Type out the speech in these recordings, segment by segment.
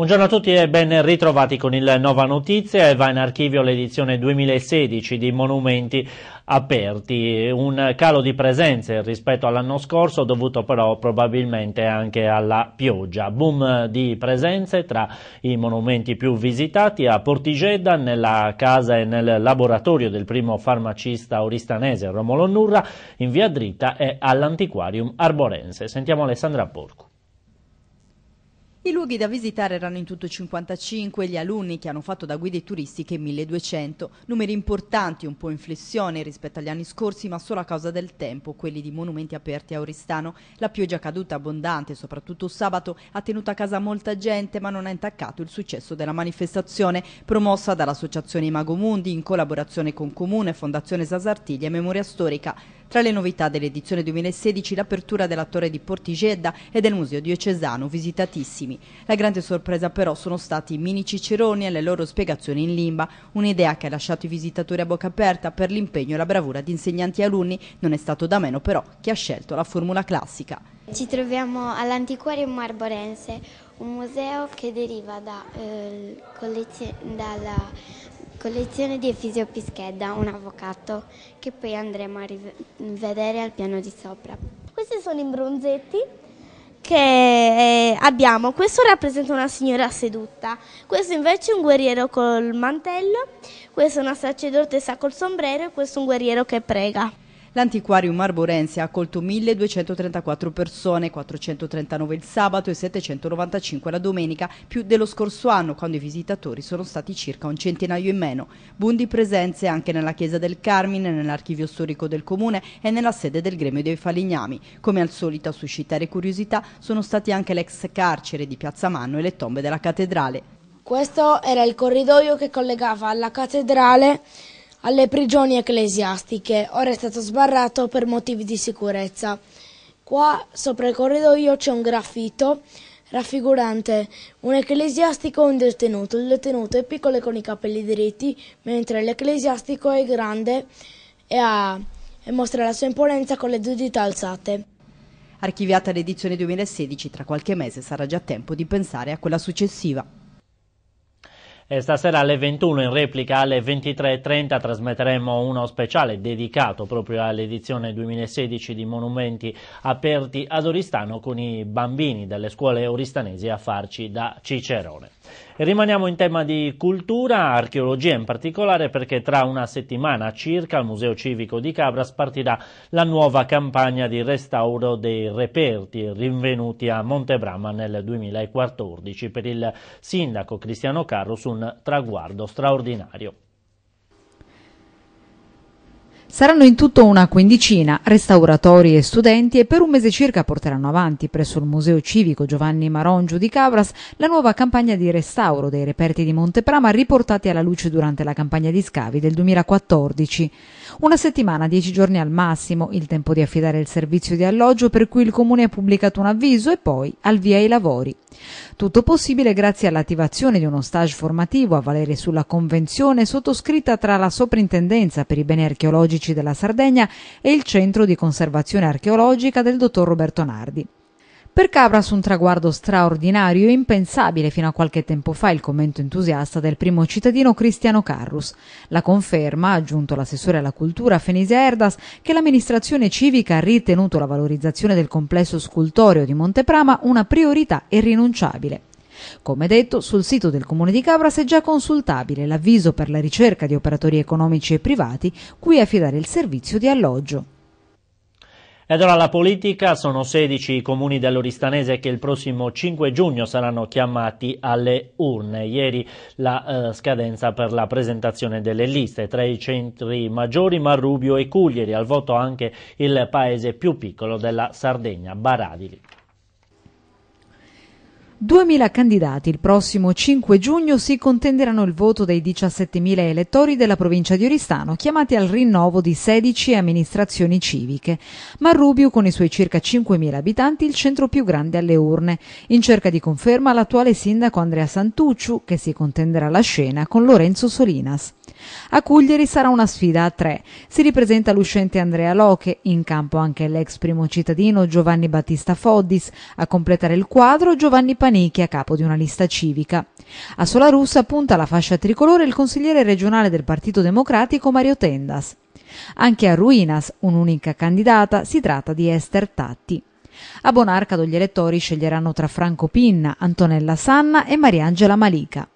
Buongiorno a tutti e ben ritrovati con il Nova Notizia e va in archivio l'edizione 2016 di Monumenti aperti, un calo di presenze rispetto all'anno scorso dovuto però probabilmente anche alla pioggia. Boom di presenze tra i monumenti più visitati a Portigedda, nella casa e nel laboratorio del primo farmacista oristanese Romolo Nurra, in via Dritta e all'Antiquarium Arborense. Sentiamo Alessandra Porco. I luoghi da visitare erano in tutto 55 gli alunni che hanno fatto da guide turistiche 1200, numeri importanti un po' in flessione rispetto agli anni scorsi ma solo a causa del tempo, quelli di monumenti aperti a Oristano. La pioggia caduta abbondante, soprattutto sabato, ha tenuto a casa molta gente ma non ha intaccato il successo della manifestazione promossa dall'associazione Imago Mundi in collaborazione con Comune, Fondazione Sasartiglia e Memoria Storica. Tra le novità dell'edizione 2016 l'apertura della Torre di Portigedda e del Museo Diocesano, visitatissimi. La grande sorpresa però sono stati i mini ciceroni e le loro spiegazioni in limba, un'idea che ha lasciato i visitatori a bocca aperta per l'impegno e la bravura di insegnanti e alunni, non è stato da meno però chi ha scelto la formula classica. Ci troviamo all'antiquarium Marborense, un museo che deriva da, eh, dalla Collezione di Efisio Pischedda, un avvocato, che poi andremo a rivedere al piano di sopra. Questi sono i bronzetti che eh, abbiamo. Questo rappresenta una signora seduta, questo invece è un guerriero col mantello, questo è una sacerdotessa col sombrero e questo è un guerriero che prega. L'antiquarium arborense ha accolto 1.234 persone, 439 il sabato e 795 la domenica, più dello scorso anno quando i visitatori sono stati circa un centinaio in meno. Bundi presenze anche nella chiesa del Carmine, nell'archivio storico del comune e nella sede del gremio dei falegnami. Come al solito a suscitare curiosità sono stati anche l'ex carcere di Piazza Manno e le tombe della cattedrale. Questo era il corridoio che collegava alla cattedrale alle prigioni ecclesiastiche, ora è stato sbarrato per motivi di sicurezza. Qua sopra il corridoio c'è un graffito raffigurante un ecclesiastico e un detenuto. Il detenuto è piccolo e con i capelli diritti, mentre l'ecclesiastico è grande e, ha, e mostra la sua imponenza con le due dita alzate. Archiviata l'edizione 2016, tra qualche mese sarà già tempo di pensare a quella successiva. E stasera alle 21 in replica alle 23.30 trasmetteremo uno speciale dedicato proprio all'edizione 2016 di Monumenti aperti ad Oristano con i bambini delle scuole oristanesi a farci da Cicerone. Rimaniamo in tema di cultura, archeologia in particolare perché tra una settimana circa al Museo Civico di Cabras partirà la nuova campagna di restauro dei reperti rinvenuti a Montebrama nel 2014 per il sindaco Cristiano Carros un traguardo straordinario. Saranno in tutto una quindicina, restauratori e studenti, e per un mese circa porteranno avanti presso il Museo Civico Giovanni Marongiu di Cabras la nuova campagna di restauro dei reperti di Monteprama riportati alla luce durante la campagna di scavi del 2014. Una settimana, dieci giorni al massimo, il tempo di affidare il servizio di alloggio per cui il Comune ha pubblicato un avviso e poi al via i lavori. Tutto possibile grazie all'attivazione di uno stage formativo a valere sulla convenzione sottoscritta tra la Soprintendenza per i beni archeologici archeologici della Sardegna e il Centro di Conservazione Archeologica del dottor Roberto Nardi. Per Cabras un traguardo straordinario e impensabile fino a qualche tempo fa il commento entusiasta del primo cittadino Cristiano Carrus. La conferma, ha aggiunto l'assessore alla cultura Fenisia Erdas, che l'amministrazione civica ha ritenuto la valorizzazione del complesso scultoreo di Monteprama una priorità irrinunciabile. Come detto, sul sito del Comune di Cabras è già consultabile l'avviso per la ricerca di operatori economici e privati cui affidare il servizio di alloggio. Ed ora la politica, sono 16 i comuni dell'Oristanese che il prossimo 5 giugno saranno chiamati alle urne. Ieri la eh, scadenza per la presentazione delle liste, tra i centri maggiori Marrubio e Cuglieri, al voto anche il paese più piccolo della Sardegna, Baradili. 2.000 candidati il prossimo 5 giugno si contenderanno il voto dei 17.000 elettori della provincia di Oristano chiamati al rinnovo di 16 amministrazioni civiche. Marrubio, con i suoi circa 5.000 abitanti, il centro più grande alle urne. In cerca di conferma l'attuale sindaco Andrea Santucciu che si contenderà la scena con Lorenzo Solinas. A Cuglieri sarà una sfida a tre. Si ripresenta l'uscente Andrea Loche, in campo anche l'ex primo cittadino Giovanni Battista Foddis, a completare il quadro Giovanni Panichi a capo di una lista civica. A sola russa punta la fascia tricolore il consigliere regionale del Partito Democratico Mario Tendas. Anche a Ruinas, un'unica candidata, si tratta di Esther Tatti. A Bonarcado gli elettori sceglieranno tra Franco Pinna, Antonella Sanna e Mariangela Malica.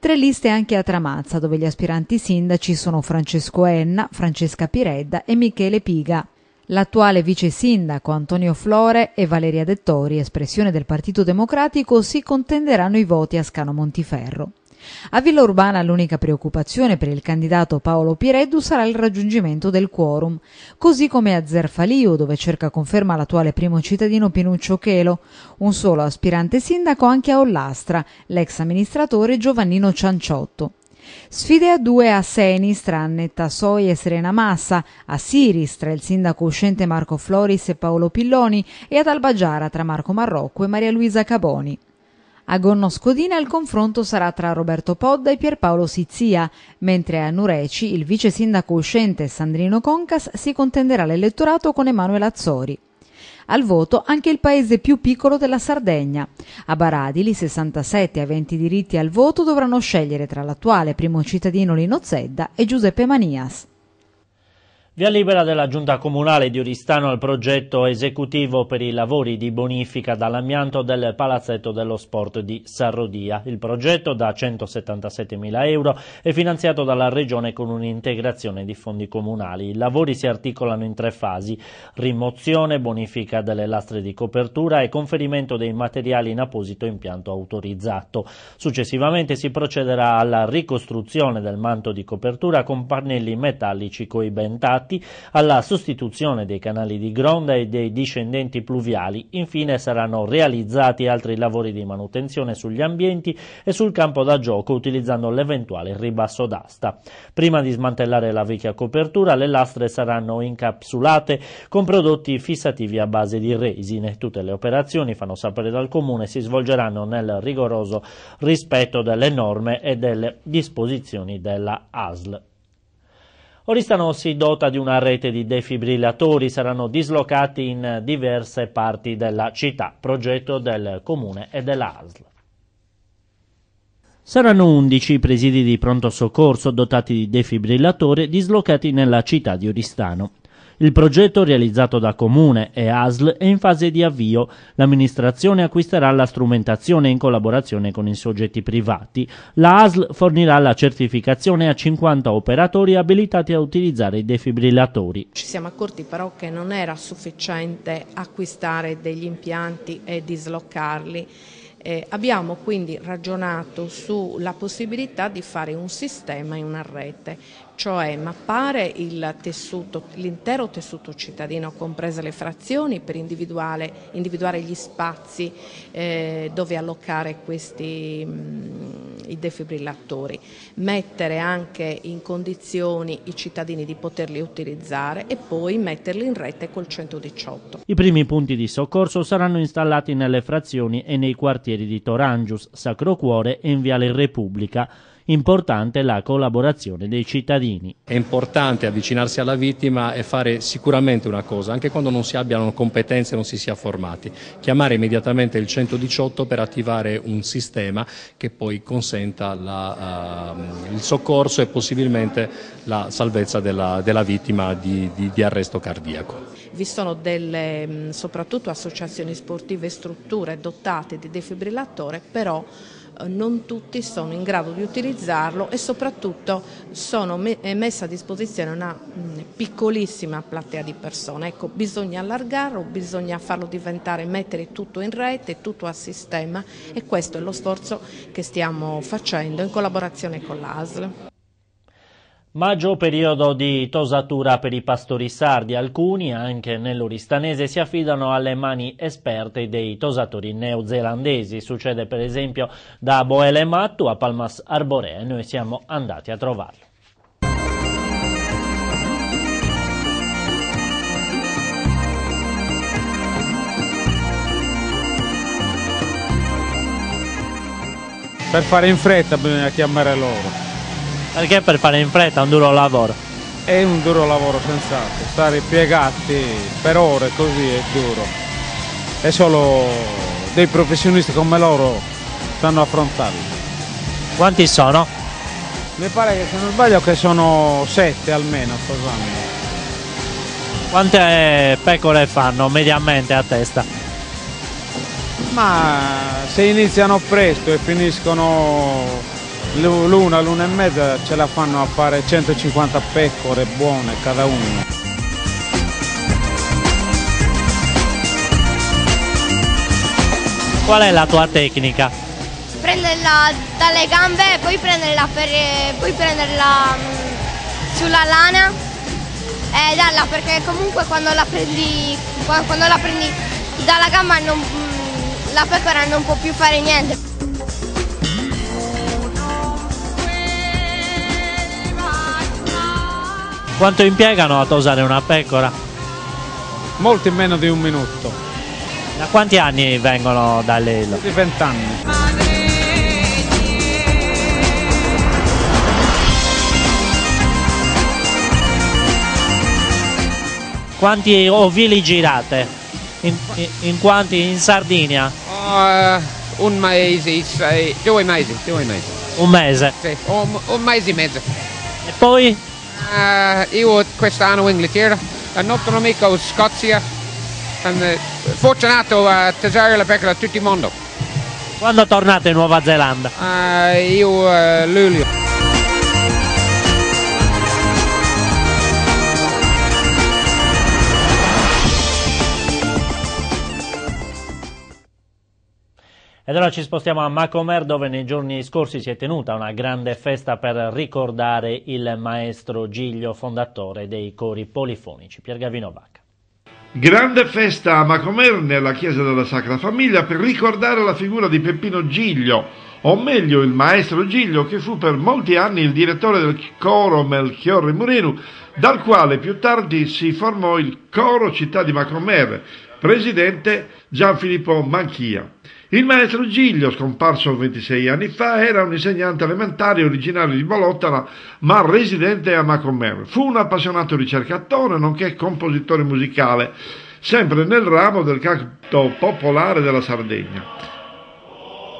Tre liste anche a Tramazza, dove gli aspiranti sindaci sono Francesco Enna, Francesca Piredda e Michele Piga. L'attuale vice sindaco Antonio Flore e Valeria Dettori, espressione del Partito Democratico, si contenderanno i voti a Scano Montiferro. A Villa Urbana l'unica preoccupazione per il candidato Paolo Pireddu sarà il raggiungimento del quorum, così come a Zerfalio, dove cerca conferma l'attuale primo cittadino Pinuccio Chelo, un solo aspirante sindaco anche a Ollastra, l'ex amministratore Giovannino Cianciotto. Sfide a due a Senis tra Annetta Soi e Serena Massa, a Siris tra il sindaco uscente Marco Floris e Paolo Pilloni e ad Albagiara tra Marco Marrocco e Maria Luisa Caboni. A Gonno Scodina il confronto sarà tra Roberto Podda e Pierpaolo Sizia, mentre a Nureci il vice sindaco uscente Sandrino Concas si contenderà l'elettorato con Emanuele Azzori. Al voto anche il paese più piccolo della Sardegna. A Baradili 67 aventi diritti al voto dovranno scegliere tra l'attuale primo cittadino Lino Zedda e Giuseppe Manias. Via libera della Giunta Comunale di Oristano al progetto esecutivo per i lavori di bonifica dall'amianto del Palazzetto dello Sport di Sarrodia. Il progetto da 177 mila euro è finanziato dalla Regione con un'integrazione di fondi comunali. I lavori si articolano in tre fasi, rimozione, bonifica delle lastre di copertura e conferimento dei materiali in apposito impianto autorizzato. Successivamente si procederà alla ricostruzione del manto di copertura con pannelli metallici coibentati fatti alla sostituzione dei canali di gronda e dei discendenti pluviali. Infine saranno realizzati altri lavori di manutenzione sugli ambienti e sul campo da gioco utilizzando l'eventuale ribasso d'asta. Prima di smantellare la vecchia copertura, le lastre saranno incapsulate con prodotti fissativi a base di resine. Tutte le operazioni, fanno sapere dal Comune, si svolgeranno nel rigoroso rispetto delle norme e delle disposizioni della ASL. Oristano si dota di una rete di defibrillatori, saranno dislocati in diverse parti della città, progetto del comune e della Saranno 11 i presidi di pronto soccorso dotati di defibrillatore dislocati nella città di Oristano. Il progetto realizzato da Comune e ASL è in fase di avvio. L'amministrazione acquisterà la strumentazione in collaborazione con i soggetti privati. La ASL fornirà la certificazione a 50 operatori abilitati a utilizzare i defibrillatori. Ci siamo accorti però che non era sufficiente acquistare degli impianti e dislocarli eh, abbiamo quindi ragionato sulla possibilità di fare un sistema in una rete, cioè mappare l'intero tessuto, tessuto cittadino, comprese le frazioni, per individuare, individuare gli spazi eh, dove allocare questi... Mh, mm, i defibrillatori, mettere anche in condizioni i cittadini di poterli utilizzare e poi metterli in rete col 118. I primi punti di soccorso saranno installati nelle frazioni e nei quartieri di Torangius, Sacro Cuore e in Viale Repubblica importante la collaborazione dei cittadini. È importante avvicinarsi alla vittima e fare sicuramente una cosa, anche quando non si abbiano competenze e non si sia formati, chiamare immediatamente il 118 per attivare un sistema che poi consenta la, uh, il soccorso e possibilmente la salvezza della, della vittima di, di, di arresto cardiaco. Vi sono delle soprattutto associazioni sportive e strutture dotate di defibrillatore, però eh, non tutti sono in grado di utilizzarlo e soprattutto è messa a disposizione una mm, piccolissima platea di persone. Ecco, bisogna allargarlo, bisogna farlo diventare, mettere tutto in rete, tutto a sistema e questo è lo sforzo che stiamo facendo in collaborazione con l'ASL. Maggio periodo di tosatura per i pastori sardi, alcuni anche nell'Oristanese si affidano alle mani esperte dei tosatori neozelandesi, succede per esempio da Boele Mattu a Palmas Arborea e noi siamo andati a trovarlo. Per fare in fretta bisogna chiamare loro. Perché per fare in fretta un duro lavoro? È un duro lavoro sensato, stare piegati per ore così è duro. È solo dei professionisti come loro sanno affrontarlo. Quanti sono? Mi pare che se non sbaglio che sono sette almeno cos'hanno. Quante pecore fanno mediamente a testa? Ma se iniziano presto e finiscono l'una, l'una e mezza ce la fanno a fare 150 pecore buone cada una. Qual è la tua tecnica? Prenderla dalle gambe e poi prenderla, per, poi prenderla mm, sulla lana e darla perché comunque quando la prendi, quando la prendi dalla gamba non, mm, la pecora non può più fare niente. Quanto impiegano a tosare una pecora? Molto in meno di un minuto. Da quanti anni vengono da Lelo? Di vent'anni. quanti ovili girate? In, in, in quanti in Sardegna? Uh, un mese, sei, due mesi, due mesi. Un mese? Sì, un, un mese e mezzo. E poi? Uh, io quest'anno in Inghilterra, il nostro amico Scozia, e uh, fortunato a uh, tesare la pecora a tutto il mondo. Quando tornate in Nuova Zelanda? Eh, io eh, luglio. Ed allora ci spostiamo a Macomer dove nei giorni scorsi si è tenuta una grande festa per ricordare il maestro Giglio, fondatore dei cori polifonici. Pier Gavino Bacca. Grande festa a Macomer nella chiesa della Sacra Famiglia per ricordare la figura di Peppino Giglio, o meglio il maestro Giglio che fu per molti anni il direttore del coro Melchiorre Murenu, dal quale più tardi si formò il coro città di Macomer, presidente Gianfilippo Manchia. Il maestro Giglio, scomparso 26 anni fa, era un insegnante elementare originario di Balottara, ma residente a Macomer. Fu un appassionato ricercatore, nonché compositore musicale, sempre nel ramo del canto popolare della Sardegna.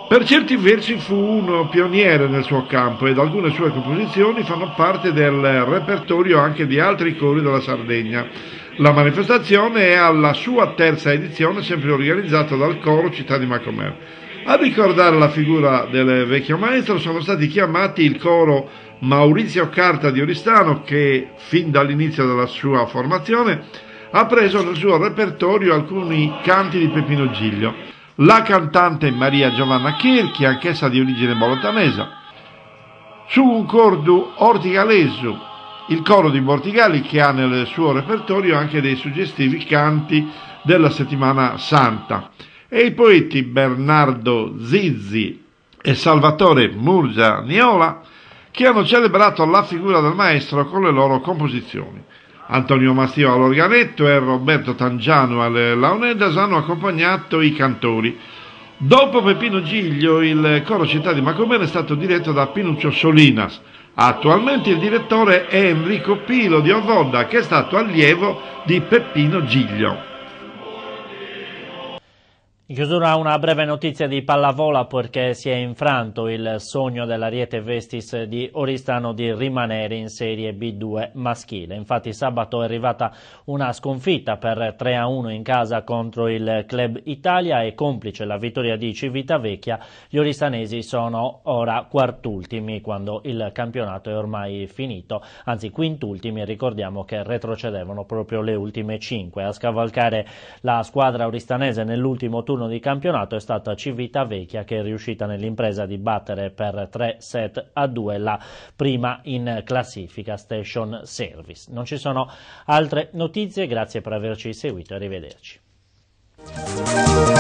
Per certi versi fu un pioniere nel suo campo ed alcune sue composizioni fanno parte del repertorio anche di altri cori della Sardegna la manifestazione è alla sua terza edizione, sempre organizzata dal coro Città di Macomer. A ricordare la figura del vecchio maestro sono stati chiamati il coro Maurizio Carta di Oristano, che fin dall'inizio della sua formazione ha preso nel suo repertorio alcuni canti di Peppino Giglio, la cantante Maria Giovanna Chirchi, anch'essa di origine bolotanese, su un cordu ortigalesu il coro di Bortigali che ha nel suo repertorio anche dei suggestivi canti della settimana santa e i poeti Bernardo Zizzi e Salvatore Murgia Niola che hanno celebrato la figura del maestro con le loro composizioni. Antonio Mastio all'organetto e Roberto Tangiano alle Laonedas hanno accompagnato i cantori. Dopo Peppino Giglio, il coro Città di Macomene è stato diretto da Pinuccio Solinas, Attualmente il direttore è Enrico Pilo di Ovonda, che è stato allievo di Peppino Giglio. In chiusura una breve notizia di pallavola perché si è infranto il sogno dell'Ariete Vestis di Oristano di rimanere in Serie B2 maschile. Infatti sabato è arrivata una sconfitta per 3-1 in casa contro il Club Italia e complice la vittoria di Civitavecchia gli oristanesi sono ora quartultimi quando il campionato è ormai finito, anzi quintultimi ricordiamo che retrocedevano proprio le ultime 5. A scavalcare la squadra oristanese nell'ultimo turno 1 di campionato è stata Civitavecchia che è riuscita nell'impresa di battere per 3 set a 2 la prima in classifica Station Service. Non ci sono altre notizie, grazie per averci seguito, arrivederci.